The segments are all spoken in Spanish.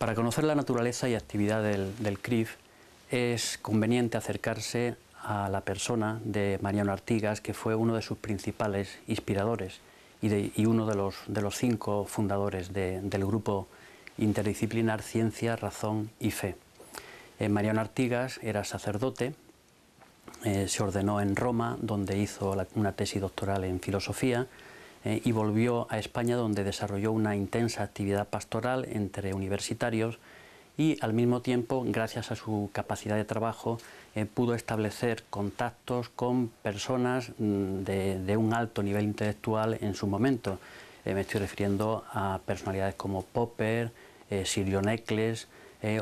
Para conocer la naturaleza y actividad del, CRIF es conveniente acercarse a la persona de Mariano Artigas, que fue uno de sus principales inspiradores y, uno de los, cinco fundadores del grupo interdisciplinar Ciencia, Razón y Fe. Eh, Mariano Artigas era sacerdote, eh, se ordenó en Roma, donde hizo una tesis doctoral en filosofía, eh, y volvió a España donde desarrolló una intensa actividad pastoral entre universitarios y al mismo tiempo, gracias a su capacidad de trabajo, eh, pudo establecer contactos con personas mm, de, un alto nivel intelectual en su momento. Eh, me estoy refiriendo a personalidades como Popper, Sirio Necles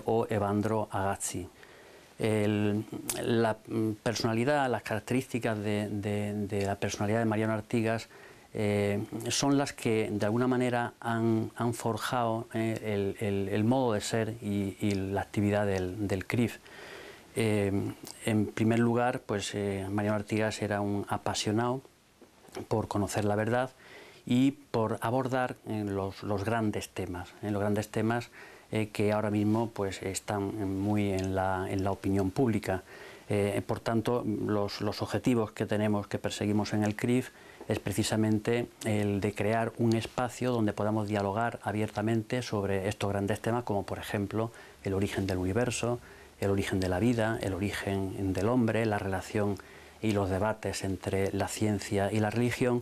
o Evandro Agazzi. la mm, personalidad, las características de la personalidad de Mariano Artigas eh, son las que de alguna manera han, forjado eh, el, modo de ser y, la actividad del, CRIF. Eh, en primer lugar, pues Mariano Artigas era un apasionado por conocer la verdad y por abordar los, grandes temas, los grandes temas que ahora mismo pues, están muy en la opinión pública. Eh, por tanto, los, los, objetivos que tenemos, que perseguimos en el CRIF, es precisamente el de crear un espacio donde podamos dialogar abiertamente sobre estos grandes temas, como por ejemplo el origen del universo, el origen de la vida, el origen del hombre, la relación y los debates entre la ciencia y la religión,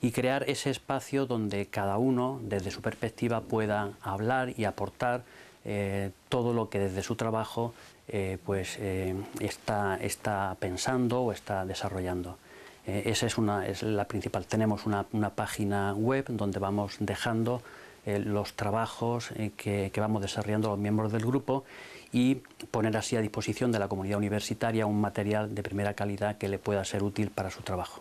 y crear ese espacio donde cada uno, desde su perspectiva, pueda hablar y aportar eh, todo lo que desde su trabajo eh, pues, eh, está, está, pensando o está desarrollando. esa es, una, es la principal. Tenemos una, página web donde vamos dejando los trabajos que, vamos desarrollando los miembros del grupo y poner así a disposición de la comunidad universitaria un material de primera calidad que le pueda ser útil para su trabajo.